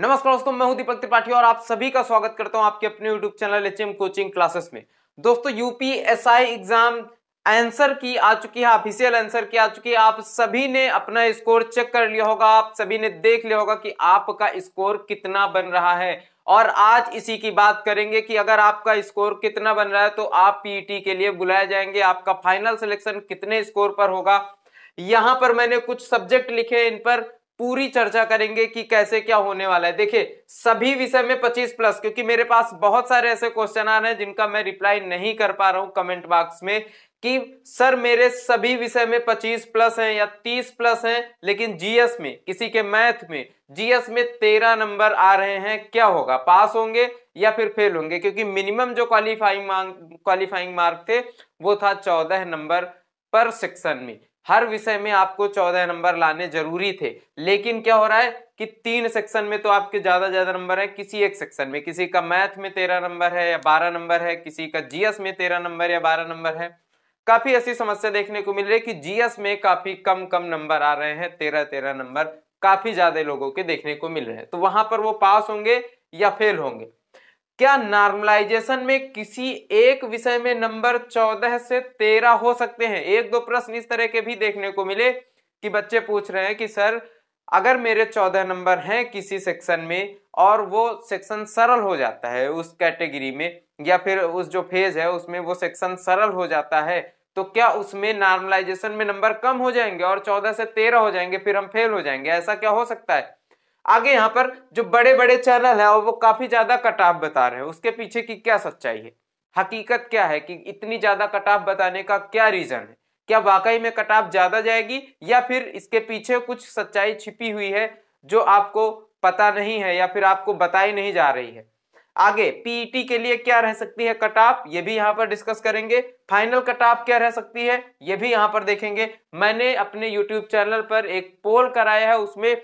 नमस्कार दोस्तों मैं हूं दीपक त्रिपाठी और आप सभी का स्वागत करता हूं आपके अपने YouTube channel H coaching classes में दोस्तों यूपीएसआई एग्जाम आंसर की आ चुकी है ऑफिशियल आंसर की आ चुकी है आप सभी ने अपना स्कोर चेक कर लिया होगा आप सभी ने देख लिया होगा कि आपका स्कोर कितना बन रहा है और आज इसी की बात करेंगे कि अगर आपका स्कोर कितना बन रहा है तो आप पीईटी e के लिए बुलाए जाएंगे आपका फाइनल सिलेक्शन कितने स्कोर पर होगा यहां पर मैंने कुछ सब्जेक्ट लिखे इन पर पूरी चर्चा करेंगे कि कैसे क्या होने वाला है देखिए सभी विषय में 25 प्लस क्योंकि मेरे पास बहुत सारे ऐसे क्वेश्चन आ रहे हैं जिनका मैं रिप्लाई नहीं कर पा रहा हूं कमेंट बॉक्स में कि सर मेरे सभी विषय में 25 प्लस हैं या 30 प्लस हैं लेकिन जीएस में किसी के मैथ में जीएस में तेरह नंबर आ रहे हैं क्या होगा पास होंगे या फिर फेल होंगे क्योंकि मिनिमम जो क्वालिफाइंग क्वालिफाइंग मार्क थे वो था चौदह नंबर पर सेक्शन में हर विषय में आपको चौदह नंबर लाने जरूरी थे लेकिन क्या हो रहा है कि तीन सेक्शन में तो आपके ज्यादा ज्यादा नंबर है किसी एक सेक्शन में किसी का मैथ में तेरह नंबर है या बारह नंबर है किसी का जीएस में तेरह नंबर या बारह नंबर है काफी ऐसी समस्या देखने को मिल रही है कि जीएस में काफी कम कम नंबर आ रहे हैं तेरह तेरह नंबर काफी ज्यादा लोगों के देखने को मिल रहे हैं तो वहां पर वो पास होंगे या फेल होंगे क्या नॉर्मलाइजेशन में किसी एक विषय में नंबर चौदह से तेरह हो सकते हैं एक दो प्रश्न इस तरह के भी देखने को मिले कि बच्चे पूछ रहे हैं कि सर अगर मेरे चौदह नंबर हैं किसी सेक्शन में और वो सेक्शन सरल हो जाता है उस कैटेगरी में या फिर उस जो फेज है उसमें वो सेक्शन सरल हो जाता है तो क्या उसमें नॉर्मलाइजेशन में नंबर कम हो जाएंगे और चौदह से तेरह हो जाएंगे फिर हम फेल हो जाएंगे ऐसा क्या हो सकता है आगे यहाँ पर जो बड़े बड़े चैनल है वो काफी ज्यादा कटाव बता रहे हैं उसके पीछे की क्या सच्चाई है हकीकत क्या है कि इतनी ज्यादा कटाव बताने का क्या रीजन है क्या वाकई में कटाव ज्यादा जाएगी या फिर इसके पीछे कुछ सच्चाई छिपी हुई है जो आपको पता नहीं है या फिर आपको बताई नहीं जा रही है आगे पीईटी e के लिए क्या रह सकती है कटाप ये भी यहाँ पर डिस्कस करेंगे फाइनल कटाप क्या रह सकती है ये भी यहाँ पर देखेंगे मैंने अपने यूट्यूब चैनल पर एक पोल कराया है उसमें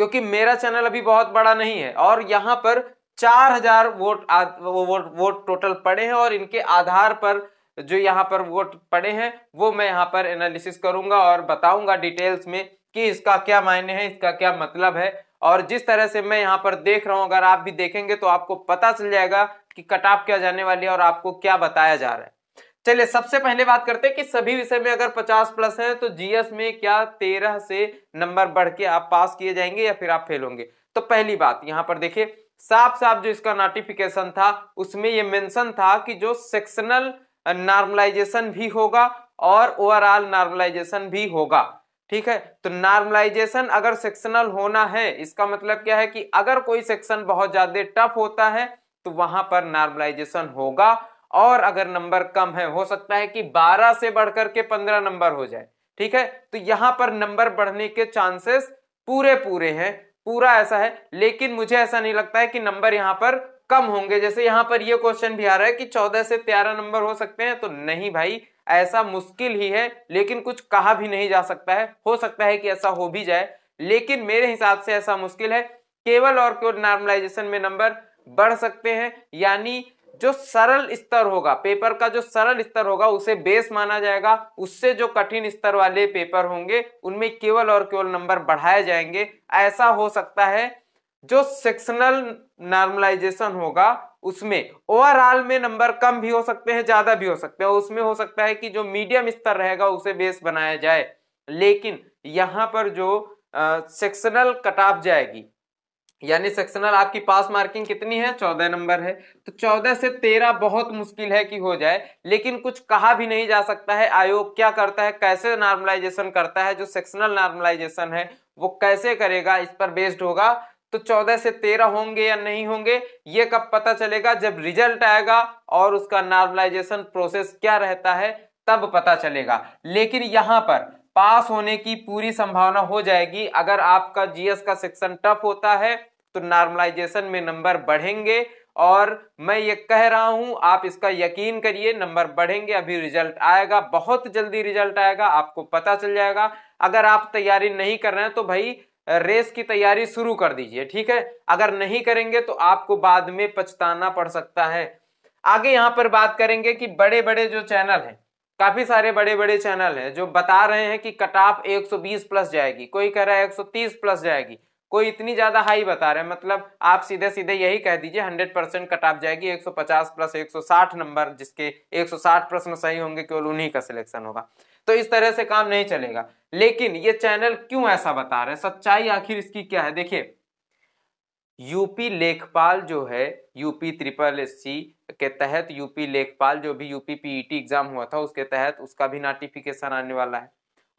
क्योंकि मेरा चैनल अभी बहुत बड़ा नहीं है और यहाँ पर चार हजार वोट वो वोट वोट टोटल पड़े हैं और इनके आधार पर जो यहाँ पर वोट पड़े हैं वो मैं यहाँ पर एनालिसिस करूंगा और बताऊंगा डिटेल्स में कि इसका क्या मायने है इसका क्या मतलब है और जिस तरह से मैं यहाँ पर देख रहा हूँ अगर आप भी देखेंगे तो आपको पता चल जाएगा कि कट ऑफ क्या जाने वाली है और आपको क्या बताया जा रहा है चलिए सबसे पहले बात करते हैं कि सभी विषय में अगर 50 प्लस हैं तो जीएस में क्या 13 से नंबर बढ़ के आप पास किए जाएंगे या फिर आप फेल होंगे तो पहली बात यहां पर देखिए साफ साफ जो इसका नोटिफिकेशन था उसमें ये मेंशन था कि जो सेक्शनल नॉर्मलाइजेशन भी होगा और ओवरऑल नॉर्मलाइजेशन भी होगा ठीक है तो नॉर्मलाइजेशन अगर सेक्शनल होना है इसका मतलब क्या है कि अगर कोई सेक्शन बहुत ज्यादा टफ होता है तो वहां पर नॉर्मलाइजेशन होगा और अगर नंबर कम है हो सकता है कि 12 से बढ़कर के 15 नंबर हो जाए ठीक है तो यहां पर नंबर बढ़ने के चांसेस पूरे पूरे हैं पूरा ऐसा है लेकिन मुझे ऐसा नहीं लगता है कि नंबर यहां पर कम होंगे जैसे यहां पर यह क्वेश्चन भी आ रहा है कि चौदह से तेरह नंबर हो सकते हैं तो नहीं भाई ऐसा मुश्किल ही है लेकिन कुछ कहा भी नहीं जा सकता है हो सकता है कि ऐसा हो भी जाए लेकिन मेरे हिसाब से ऐसा मुश्किल है केवल और केवल नॉर्मलाइजेशन में नंबर बढ़ सकते हैं यानी जो सरल स्तर होगा पेपर का जो सरल स्तर होगा उसे बेस माना जाएगा उससे जो कठिन स्तर वाले पेपर होंगे उनमें केवल और केवल नंबर बढ़ाए जाएंगे ऐसा हो सकता है जो सेक्शनल नॉर्मलाइजेशन होगा उसमें ओवरऑल में नंबर कम भी हो सकते हैं ज्यादा भी हो सकते हैं उसमें हो सकता है कि जो मीडियम स्तर रहेगा उसे बेस बनाया जाए लेकिन यहाँ पर जो सेक्शनल कट ऑफ जाएगी यानी सेक्शनल आपकी पास मार्किंग कितनी है चौदह नंबर है तो चौदह से तेरह बहुत मुश्किल है कि हो जाए लेकिन कुछ कहा भी नहीं जा सकता है आयोग क्या करता है कैसे नॉर्मलाइजेशन करता है जो सेक्शनल नॉर्मलाइजेशन है वो कैसे करेगा इस पर बेस्ड होगा तो चौदह से तेरह होंगे या नहीं होंगे ये कब पता चलेगा जब रिजल्ट आएगा और उसका नॉर्मलाइजेशन प्रोसेस क्या रहता है तब पता चलेगा लेकिन यहाँ पर पास होने की पूरी संभावना हो जाएगी अगर आपका जीएस का सेक्शन टफ होता है तो नॉर्मलाइजेशन में नंबर बढ़ेंगे और मैं ये कह रहा हूं आप इसका यकीन करिए नंबर बढ़ेंगे अभी रिजल्ट आएगा बहुत जल्दी रिजल्ट आएगा आपको पता चल जाएगा अगर आप तैयारी नहीं कर रहे हैं तो भाई रेस की तैयारी शुरू कर दीजिए ठीक है अगर नहीं करेंगे तो आपको बाद में पछताना पड़ सकता है आगे यहां पर बात करेंगे कि बड़े बड़े जो चैनल हैं काफी सारे बड़े बड़े चैनल हैं जो बता रहे हैं कि कट ऑफ एक प्लस जाएगी कोई कह रहा है एक प्लस जाएगी कोई इतनी ज़्यादा हाई बता रहे हैं मतलब आप सीधे सीधे यही कह दीजिए 100 परसेंट कट आप जाएगी 150 प्लस 160 नंबर जिसके 160 प्रश्न सही होंगे केवल उन्हीं का सिलेक्शन होगा तो इस तरह से काम नहीं चलेगा लेकिन ये चैनल क्यों ऐसा बता रहे हैं सच्चाई आखिर इसकी क्या है देखिए यूपी लेखपाल जो है यूपी ट्रिपल एस सी के तहत यूपी लेखपाल जो भी यूपी पीईटी एग्जाम हुआ था उसके तहत उसका भी नोटिफिकेशन आने वाला है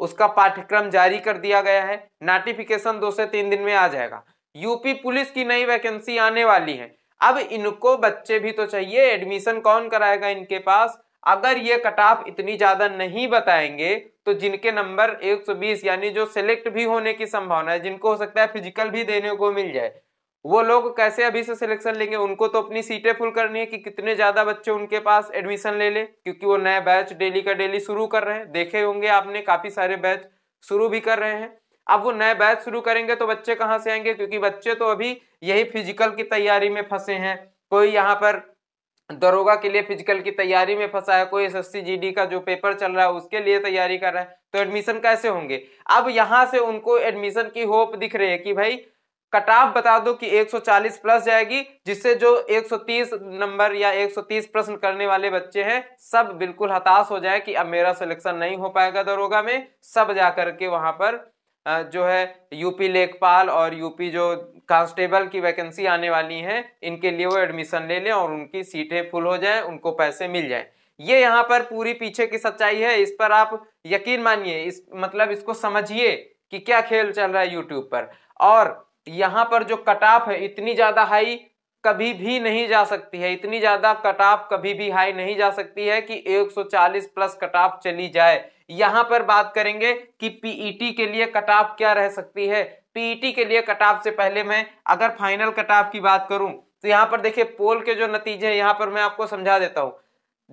उसका पाठ्यक्रम जारी कर दिया गया है नोटिफिकेशन दो से तीन दिन में आ जाएगा यूपी पुलिस की नई वैकेंसी आने वाली है अब इनको बच्चे भी तो चाहिए एडमिशन कौन कराएगा इनके पास अगर ये कट ऑफ इतनी ज्यादा नहीं बताएंगे तो जिनके नंबर 120 यानी जो सिलेक्ट भी होने की संभावना है जिनको हो सकता है फिजिकल भी देने को मिल जाए वो लोग कैसे अभी से सिलेक्शन लेंगे उनको तो अपनी सीटें फुल करनी है कि कितने ज़्यादा बच्चे उनके पास एडमिशन ले ले क्योंकि वो नया बैच डेली का डेली शुरू कर रहे हैं देखे होंगे आपने काफ़ी सारे बैच शुरू भी कर रहे हैं अब वो नए बैच शुरू करेंगे तो बच्चे कहाँ से आएंगे क्योंकि बच्चे तो अभी यही फिजिकल की तैयारी में फंसे हैं कोई यहाँ पर दरोगा के लिए फिजिकल की तैयारी में फंसा है कोई एस जीडी का जो पेपर चल रहा है उसके लिए तैयारी कर रहा है तो एडमिशन कैसे होंगे अब यहाँ से उनको एडमिशन की होप दिख रही है कि भाई कट ऑफ बता दो कि 140 प्लस जाएगी जिससे जो 130 नंबर या 130 प्रश्न करने वाले बच्चे हैं सब बिल्कुल हताश हो जाए कि अब मेरा सिलेक्शन नहीं हो पाएगा दरोगा में सब जा करके वहां पर जो है यूपी लेखपाल और यूपी जो कांस्टेबल की वैकेंसी आने वाली है इनके लिए वो एडमिशन ले लें और उनकी सीटें फुल हो जाए उनको पैसे मिल जाए ये यहाँ पर पूरी पीछे की सच्चाई है इस पर आप यकीन मानिए इस मतलब इसको समझिए कि क्या खेल चल रहा है यूट्यूब पर और यहाँ पर जो कट ऑफ है इतनी ज़्यादा हाई कभी भी नहीं जा सकती है इतनी ज़्यादा कट ऑफ कभी भी हाई नहीं जा सकती है कि 140 प्लस कट ऑफ चली जाए यहां पर बात करेंगे कि पीईटी e के लिए कट ऑफ क्या रह सकती है पीईटी e के लिए कट ऑफ से पहले मैं अगर फाइनल कट ऑफ की बात करूं तो यहां पर देखिए पोल के जो नतीजे हैं यहां पर मैं आपको समझा देता हूं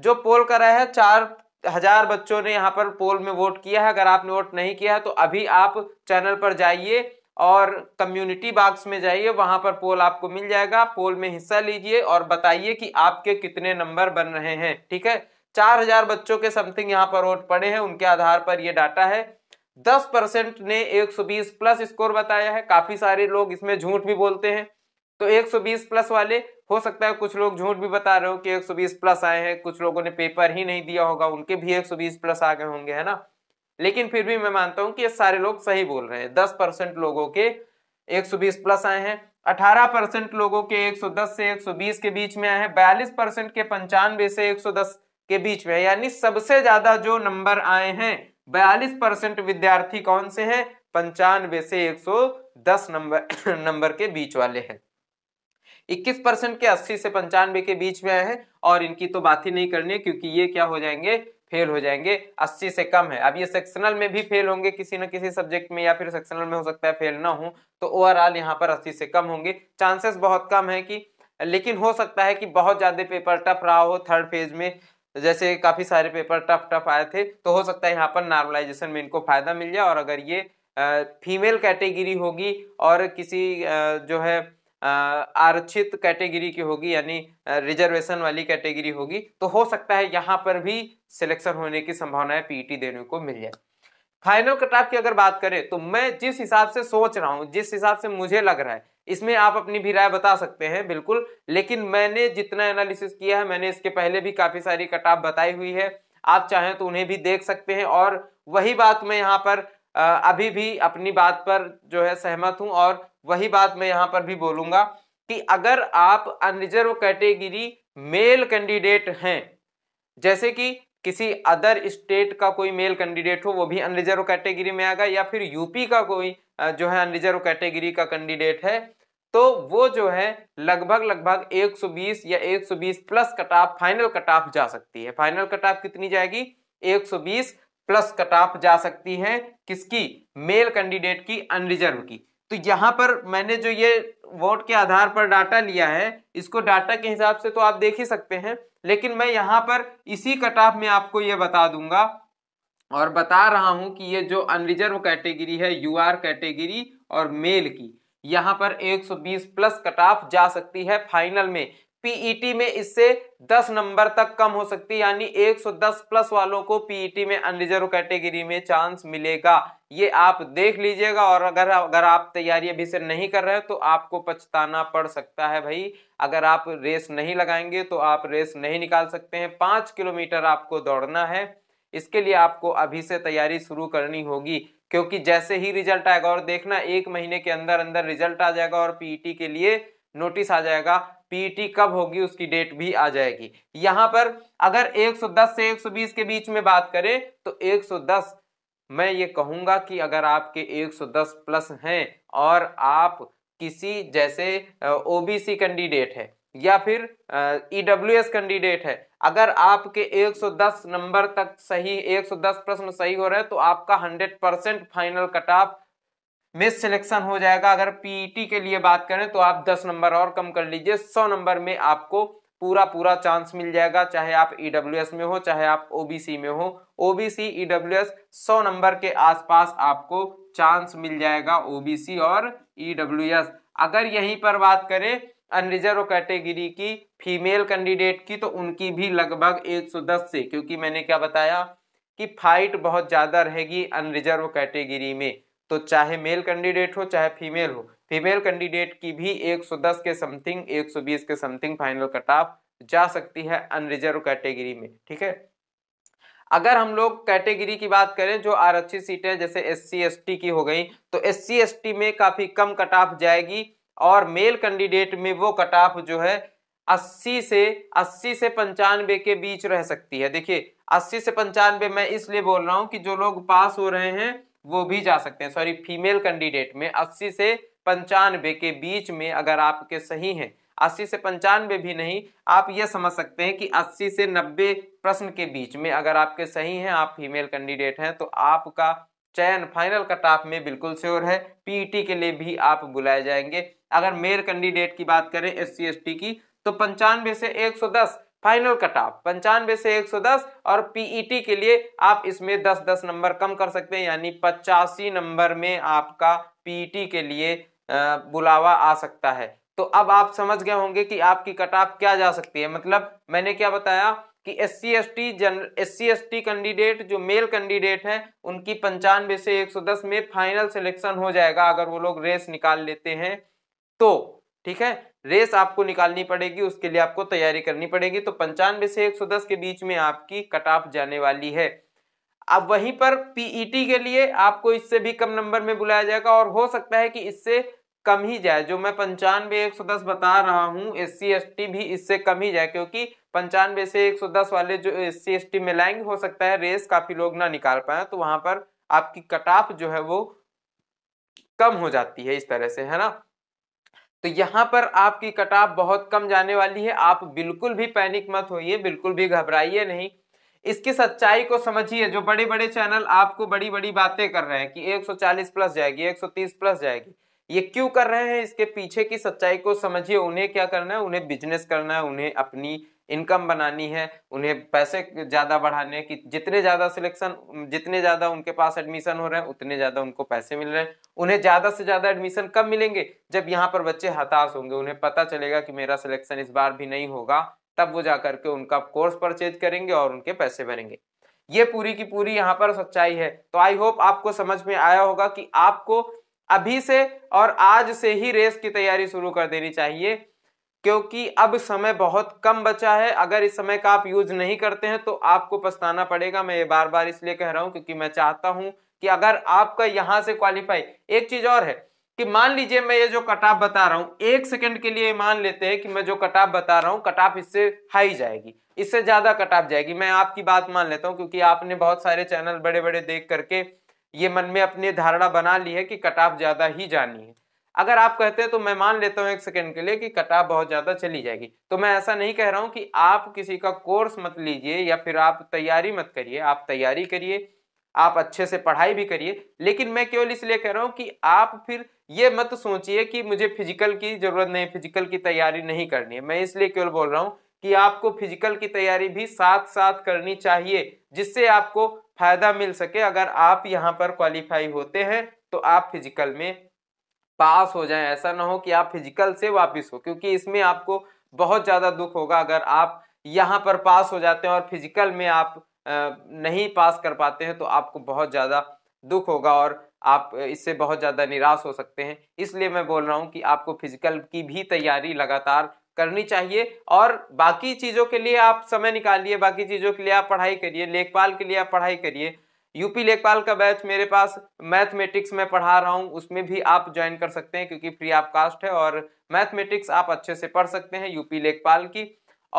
जो पोल कर रहा है चार हजार बच्चों ने यहाँ पर पोल में वोट किया है अगर आपने वोट नहीं किया है तो अभी आप चैनल पर जाइए और कम्युनिटी बॉक्स में जाइए वहां पर पोल आपको मिल जाएगा पोल में हिस्सा लीजिए और बताइए कि आपके कितने नंबर बन रहे हैं ठीक है चार हजार बच्चों के समथिंग यहाँ पर वोट पड़े हैं उनके आधार पर ये डाटा है दस परसेंट ने 120 प्लस स्कोर बताया है काफी सारे लोग इसमें झूठ भी बोलते हैं तो 120 प्लस वाले हो सकता है कुछ लोग झूठ भी बता रहे हो कि 120 प्लस आए हैं कुछ लोगों ने पेपर ही नहीं दिया होगा उनके भी 120 प्लस आ गए होंगे है ना लेकिन फिर भी मैं मानता हूं कि ये सारे लोग सही बोल रहे हैं दस परसेंट लोगों के एक सौ बीस प्लस आए हैं अठारह परसेंट लोगों के एक सौ दस से एक सौ बीस के बीच में आए हैं बयालीस परसेंट के पंचानवे से एक सौ दस के बीच में यानी सबसे ज्यादा जो नंबर आए हैं बयालीस परसेंट विद्यार्थी कौन से हैं पंचानवे से एक सौ दस नंबर नंबर के बीच वाले हैं इक्कीस परसेंट के अस्सी से पंचानवे के बीच में आए हैं और इनकी तो बात ही नहीं करनी है क्योंकि ये क्या हो जाएंगे फेल हो जाएंगे 80 से कम है अब ये सेक्शनल में भी फेल होंगे किसी न किसी सब्जेक्ट में या फिर सेक्शनल में हो सकता है फेल ना हो तो ओवरऑल यहाँ पर 80 से कम होंगे चांसेस बहुत कम है कि लेकिन हो सकता है कि बहुत ज़्यादा पेपर टफ रहा हो थर्ड फेज में जैसे काफ़ी सारे पेपर टफ टफ आए थे तो हो सकता है यहाँ पर नॉर्मलाइजेशन में इनको फ़ायदा मिल जाए और अगर ये फीमेल कैटेगरी होगी और किसी जो है आरक्षित कैटेगरी की होगी यानी रिजर्वेशन वाली कैटेगरी होगी तो हो सकता है यहाँ पर भी सिलेक्शन होने की संभावनाएं पीईटी देने को मिल जाए फाइनल कट ऑफ की अगर बात करें तो मैं जिस हिसाब से सोच रहा हूँ जिस हिसाब से मुझे लग रहा है इसमें आप अपनी भी राय बता सकते हैं बिल्कुल लेकिन मैंने जितना एनालिसिस किया है मैंने इसके पहले भी काफ़ी सारी कट ऑफ बताई हुई है आप चाहें तो उन्हें भी देख सकते हैं और वही बात मैं यहाँ पर अभी भी अपनी बात पर जो है सहमत हूँ और वही बात मैं यहां पर भी बोलूंगा कि अगर आप अनरिजर्व कैटेगरी मेल कैंडिडेट हैं जैसे कि किसी अदर स्टेट का कोई मेल कैंडिडेट हो वो भी अनरिजर्व कैटेगरी में आएगा या फिर यूपी का कोई जो है अनरिजर्व कैटेगरी का कैंडिडेट है तो वो जो है लगभग लगभग 120 या 120 plus cut off final cut off जा सकती है फाइनल कट ऑफ कितनी जाएगी 120 प्लस कट ऑफ जा सकती है किसकी मेल कैंडिडेट की अनरिजर्व की तो यहाँ पर मैंने जो ये वोट के आधार पर डाटा लिया है इसको डाटा के हिसाब से तो आप देख ही सकते हैं लेकिन मैं यहाँ पर इसी कट ऑफ में आपको ये बता दूंगा और बता रहा हूँ कि ये जो अनरिजर्व कैटेगरी है यू आर कैटेगरी और मेल की यहाँ पर 120 प्लस कट ऑफ जा सकती है फाइनल में पीईटी e में इससे 10 नंबर तक कम हो सकती है यानी 110 प्लस वालों को पीईटी e में अनरिजर्व कैटेगरी में चांस मिलेगा ये आप देख लीजिएगा और अगर अगर आप तैयारी अभी से नहीं कर रहे तो आपको पछताना पड़ सकता है भाई अगर आप रेस नहीं लगाएंगे तो आप रेस नहीं निकाल सकते हैं पाँच किलोमीटर आपको दौड़ना है इसके लिए आपको अभी से तैयारी शुरू करनी होगी क्योंकि जैसे ही रिजल्ट आएगा और देखना एक महीने के अंदर अंदर रिजल्ट आ जाएगा और पीईटी e के लिए नोटिस आ जाएगा पीटी e कब होगी उसकी डेट भी आ जाएगी यहां पर अगर 110 से 120 के बीच में बात करें तो 110 मैं ये कहूंगा कि अगर आपके 110 प्लस हैं और आप किसी जैसे ओबीसी कैंडिडेट है या फिर ईडब्ल्यू कैंडिडेट है अगर आपके 110 नंबर तक सही 110 प्रश्न सही हो रहे हैं तो आपका 100 percent final cut off miss selection हो जाएगा अगर पीईटी e के लिए बात करें तो आप 10 नंबर और कम कर लीजिए 100 नंबर में आपको पूरा पूरा चांस मिल जाएगा चाहे आप ईडब्ल्यू e में हो चाहे आप ओबीसी में हो ओबीसी ईडब्ल्यू एस सौ नंबर के आसपास आपको चांस मिल जाएगा ओबीसी और ईडब्ल्यू e अगर यहीं पर बात करें अनरिजर्व कैटेगरी की फीमेल कैंडिडेट की तो उनकी भी लगभग दस से क्योंकि मैंने क्या बताया कि फाइट बहुत ज़्यादा रहेगी अनरिजर्व कैटेगरी में तो चाहे मेल कैंडिडेट हो चाहे फीमेल हो फीमेल कैंडिडेट की भी 110 के समथिंग 120 के समथिंग फाइनल कट ऑफ जा सकती है अनरिजर्व कैटेगरी में ठीक है अगर हम लोग कैटेगरी की बात करें जो आरक्षित सीटें जैसे एस सी एस टी की हो गई तो एस सी एस टी में काफ़ी कम कट ऑफ जाएगी और मेल कैंडिडेट में वो कट ऑफ जो है 80 से 80 से पंचानवे के बीच रह सकती है देखिए 80 से पंचानवे मैं इसलिए बोल रहा हूँ कि जो लोग पास हो रहे हैं वो भी जा सकते हैं सॉरी फीमेल कैंडिडेट में 80 से पंचानवे के बीच में अगर आपके सही हैं 80 से पंचानवे भी नहीं आप ये समझ सकते हैं कि 80 से 90 प्रश्न के बीच में अगर आपके सही हैं आप फीमेल कैंडिडेट हैं तो आपका चयन फाइनल कट ऑफ में बिल्कुल श्योर है पीटी e के लिए भी आप बुलाए जाएंगे अगर मेल कैंडिडेट की बात करें एस सी की तो पंचानवे से 110 फाइनल कट ऑफ पंचानवे से 110 और पीईटी e के लिए आप इसमें 10-10 नंबर कम कर सकते हैं यानी पचासी नंबर में आपका पीईटी e के लिए बुलावा आ सकता है तो अब आप समझ गए होंगे कि आपकी कट ऑफ क्या जा सकती है मतलब मैंने क्या बताया कि S C S T general S C S T candidate जो मेल कैंडिडेट हैं उनकी पंचानवे से 110 में फाइनल सिलेक्शन हो जाएगा अगर वो लोग रेस निकाल लेते हैं तो ठीक है रेस आपको निकालनी पड़ेगी उसके लिए आपको तैयारी करनी पड़ेगी तो पंचानवे से 110 के बीच में आपकी कट ऑफ जाने वाली है अब वहीं पर पीईटी e के लिए आपको इससे भी कम नंबर में बुलाया जाएगा और हो सकता है कि इससे कम ही जाए जो मैं पंचानवे एक सौ दस बता रहा हूँ एस सी भी इससे कम ही जाए क्योंकि पंचानवे से एक सौ दस वाले जो एस सी में लाएंगे हो सकता है रेस काफी लोग ना निकाल पाए तो वहां पर आपकी कट ऑफ जो है वो कम हो जाती है इस तरह से है ना तो यहाँ पर आपकी कटाप बहुत कम जाने वाली है आप बिल्कुल भी पैनिक मत होइए बिल्कुल भी घबराइए नहीं इसकी सच्चाई को समझिए जो बड़े बड़े चैनल आपको बड़ी बड़ी बातें कर रहे हैं कि 140 प्लस जाएगी 130 प्लस जाएगी ये क्यों कर रहे हैं इसके पीछे की सच्चाई को समझिए उन्हें क्या करना है उन्हें बिजनेस करना है उन्हें अपनी इनकम बनानी है उन्हें पैसे ज़्यादा बढ़ाने की जितने ज़्यादा सिलेक्शन जितने ज़्यादा उनके पास एडमिशन हो रहे हैं उतने ज़्यादा उनको पैसे मिल रहे हैं उन्हें ज़्यादा से ज़्यादा एडमिशन कब मिलेंगे जब यहाँ पर बच्चे हताश होंगे उन्हें पता चलेगा कि मेरा सिलेक्शन इस बार भी नहीं होगा तब वो जा करके उनका कोर्स परचेज करेंगे और उनके पैसे भरेंगे ये पूरी की पूरी यहाँ पर सच्चाई है तो आई होप आपको समझ में आया होगा कि आपको अभी से और आज से ही रेस की तैयारी शुरू कर देनी चाहिए क्योंकि अब समय बहुत कम बचा है अगर इस समय का आप यूज नहीं करते हैं तो आपको पछताना पड़ेगा मैं ये बार बार इसलिए कह रहा हूं क्योंकि मैं चाहता हूं कि अगर आपका यहां से क्वालिफाई एक चीज और है कि मान लीजिए मैं ये जो कटाप बता रहा हूं एक सेकंड के लिए मान लेते हैं कि मैं जो कटाप बता रहा कट कटाप इससे हाई जाएगी इससे ज्यादा कटाप जाएगी मैं आपकी बात मान लेता हूँ क्योंकि आपने बहुत सारे चैनल बड़े बड़े देख करके ये मन में अपनी धारणा बना ली है कि कटाप ज्यादा ही जानी है अगर आप कहते हैं तो मैं मान लेता हूँ एक सेकेंड के लिए कि कटाव बहुत ज़्यादा चली जाएगी तो मैं ऐसा नहीं कह रहा हूँ कि आप किसी का कोर्स मत लीजिए या फिर आप तैयारी मत करिए आप तैयारी करिए आप अच्छे से पढ़ाई भी करिए लेकिन मैं केवल इसलिए कह रहा हूँ कि आप फिर ये मत सोचिए कि मुझे फिजिकल की ज़रूरत नहीं फिजिकल की तैयारी नहीं करनी है मैं इसलिए केवल बोल रहा हूँ कि आपको फिजिकल की तैयारी भी साथ साथ करनी चाहिए जिससे आपको फ़ायदा मिल सके अगर आप यहाँ पर क्वालिफाई होते हैं तो आप फिजिकल में पास हो जाए ऐसा ना हो कि आप फिजिकल से वापिस हो क्योंकि इसमें आपको बहुत ज़्यादा दुख होगा अगर आप यहाँ पर पास हो जाते हैं और फिजिकल में आप नहीं पास कर पाते हैं तो आपको बहुत ज़्यादा दुख होगा और आप इससे बहुत ज़्यादा निराश हो सकते हैं इसलिए मैं बोल रहा हूँ कि आपको फिजिकल की भी तैयारी लगातार करनी चाहिए और बाकी चीज़ों के लिए आप समय निकालिए बाकी चीज़ों के लिए आप पढ़ाई करिए लेखपाल के लिए आप पढ़ाई करिए यूपी लेखपाल का बैच मेरे पास मैथमेटिक्स में पढ़ा रहा हूँ उसमें भी आप ज्वाइन कर सकते हैं क्योंकि फ्री ऑफ कास्ट है और मैथमेटिक्स आप अच्छे से पढ़ सकते हैं यूपी लेखपाल की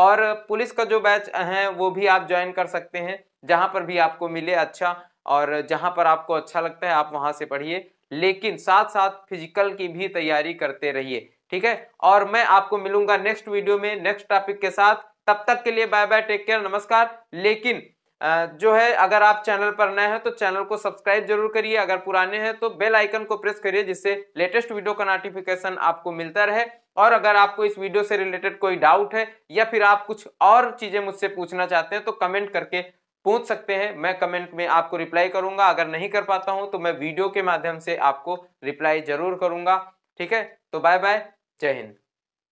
और पुलिस का जो बैच है वो भी आप ज्वाइन कर सकते हैं जहाँ पर भी आपको मिले अच्छा और जहाँ पर आपको अच्छा लगता है आप वहाँ से पढ़िए लेकिन साथ साथ फिजिकल की भी तैयारी करते रहिए ठीक है और मैं आपको मिलूंगा नेक्स्ट वीडियो में नेक्स्ट टॉपिक के साथ तब तक के लिए बाय बाय टेक केयर नमस्कार लेकिन जो है अगर आप चैनल पर नए हैं तो चैनल को सब्सक्राइब जरूर करिए अगर पुराने हैं तो बेल आइकन को प्रेस करिए जिससे लेटेस्ट वीडियो का नोटिफिकेशन आपको मिलता रहे और अगर आपको इस वीडियो से रिलेटेड कोई डाउट है या फिर आप कुछ और चीज़ें मुझसे पूछना चाहते हैं तो कमेंट करके पूछ सकते हैं मैं कमेंट में आपको रिप्लाई करूंगा अगर नहीं कर पाता हूं तो मैं वीडियो के माध्यम से आपको रिप्लाई जरूर करूंगा ठीक है तो बाय बाय जय हिंद